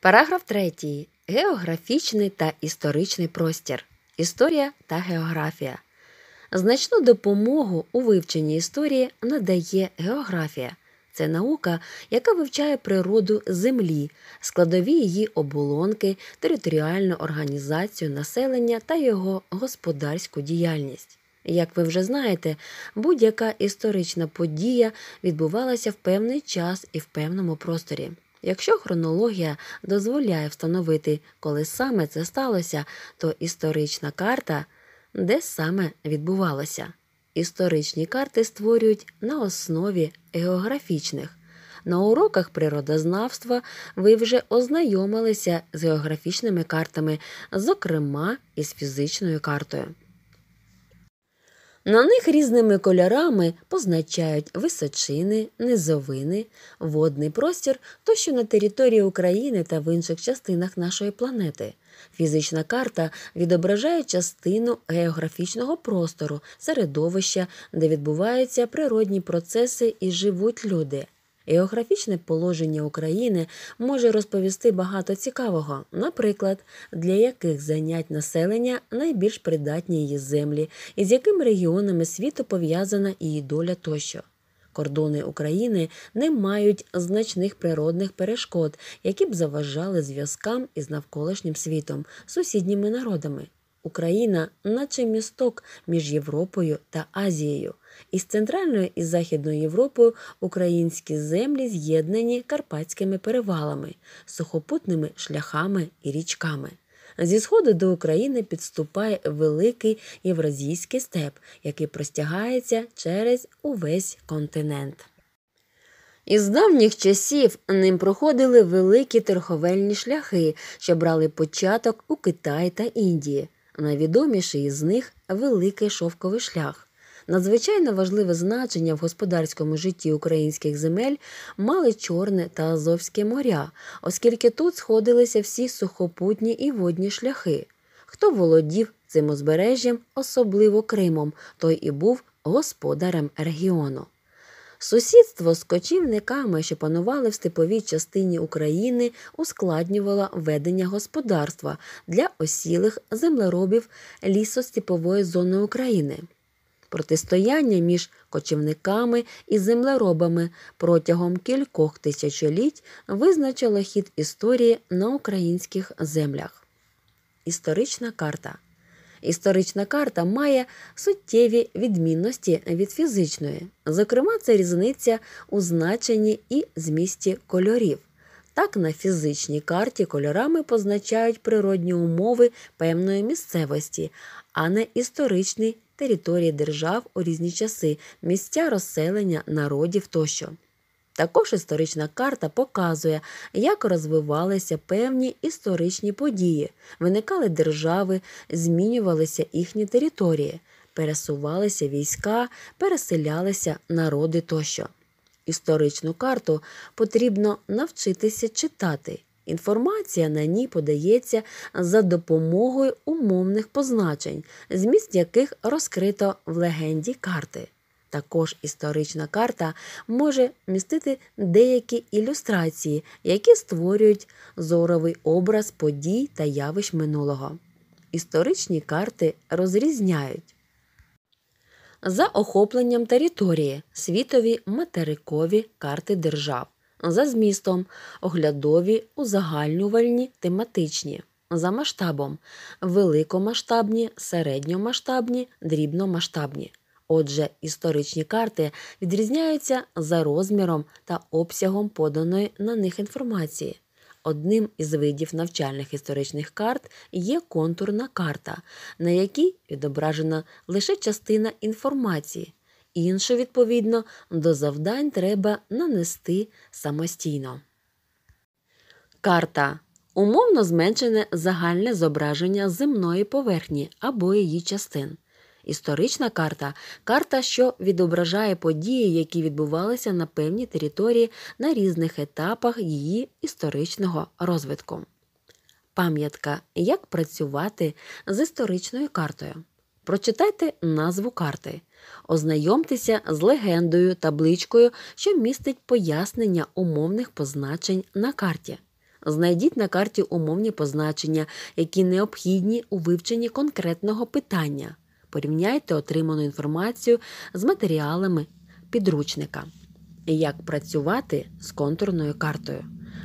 Параграф 3. Географічний та історичний простір. Історія та географія. Значну допомогу у вивченні історії надає географія. Це наука, яка вивчає природу землі, складові її оболонки, територіальну організацію населення та його господарську діяльність. Як ви вже знаєте, будь-яка історична подія відбувалася в певний час і в певному просторі. Якщо хронологія дозволяє встановити, коли саме це сталося, то історична карта де саме відбувалося. Історичні карти створюють на основі географічних. На уроках природознавства ви вже ознайомилися з географічними картами, зокрема із фізичною картою. На них різними кольорами позначають височини, низовини, водний простір тощо на території України та в інших частинах нашої планети. Фізична карта відображає частину географічного простору, середовища, де відбуваються природні процеси і живуть люди. Географічне положення України може розповісти багато цікавого, наприклад, для яких занять населення найбільш придатні її землі, і з якими регіонами світу пов'язана її доля тощо. Кордони України не мають значних природних перешкод, які б заважали зв'язкам із навколишнім світом, сусідніми народами. Україна, наче місток між Європою та Азією. Із Центральною і Західною Європою українські землі з'єднані карпатськими перевалами, сухопутними шляхами і річками. Зі сходу до України підступає великий євразійський степ, який простягається через увесь континент. Із давніх часів ним проходили великі торговельні шляхи, що брали початок у Китаї та Індії. Найвідоміший із них великий шовковий шлях. Надзвичайно важливе значення в господарському житті українських земель мали Чорне та Азовське моря, оскільки тут сходилися всі сухопутні і водні шляхи. Хто володів цим узбережжям, особливо Кримом, той і був господарем регіону. Сусідство з кочівниками, що панували в степовій частині України, ускладнювало ведення господарства для осілих землеробів лісостіпової зони України. Протистояння між кочівниками і землеробами протягом кількох тисячоліть визначило хід історії на українських землях. Історична карта Історична карта має суттєві відмінності від фізичної. Зокрема, це різниця у значенні і змісті кольорів. Так, на фізичній карті кольорами позначають природні умови певної місцевості, а не історичні території держав у різні часи, місця розселення народів тощо. Також історична карта показує, як розвивалися певні історичні події, виникали держави, змінювалися їхні території, пересувалися війська, переселялися народи тощо. Історичну карту потрібно навчитися читати. Інформація на ній подається за допомогою умовних позначень, зміст яких розкрито в легенді карти. Також історична карта може містити деякі ілюстрації, які створюють зоровий образ подій та явищ минулого. Історичні карти розрізняють за охопленням території світові материкові карти держав, за змістом, оглядові, узагальнювальні, тематичні, за масштабом великомасштабні, середньомасштабні, дрібномасштабні. Отже, історичні карти відрізняються за розміром та обсягом поданої на них інформації. Одним із видів навчальних історичних карт є контурна карта, на якій відображена лише частина інформації. Іншу, відповідно, до завдань треба нанести самостійно. Карта умовно зменшене загальне зображення земної поверхні або її частин. Історична карта карта, що відображає події, які відбувалися на певній території на різних етапах її історичного розвитку. Пам'ятка як працювати з історичною картою. Прочитайте назву карти, ознайомтеся з легендою, табличкою, що містить пояснення умовних позначень на карті. Знайдіть на карті умовні позначення, які необхідні у вивченні конкретного питання. Порівняйте отриману інформацію з матеріалами підручника. Як працювати з контурною картою.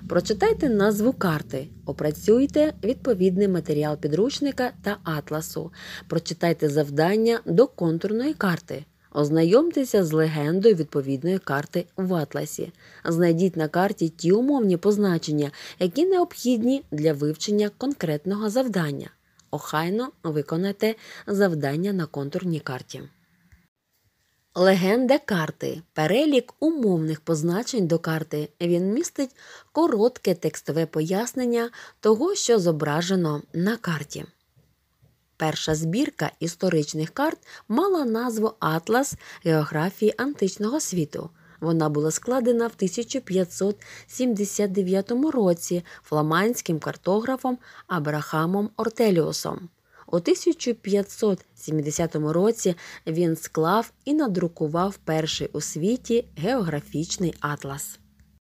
Прочитайте назву карти, опрацюйте відповідний матеріал підручника та атласу, прочитайте завдання до контурної карти, ознайомтеся з легендою відповідної карти в атласі, знайдіть на карті ті умовні позначення, які необхідні для вивчення конкретного завдання охайно виконати завдання на контурній карті. Легенда карти перелік умовних позначень до карти. Він містить коротке текстове пояснення того, що зображено на карті. Перша збірка історичних карт мала назву Атлас географії античного світу. Вона була складена в 1579 році фламандським картографом Абрахамом Ортеліусом. У 1570 році він склав і надрукував перший у світі географічний атлас.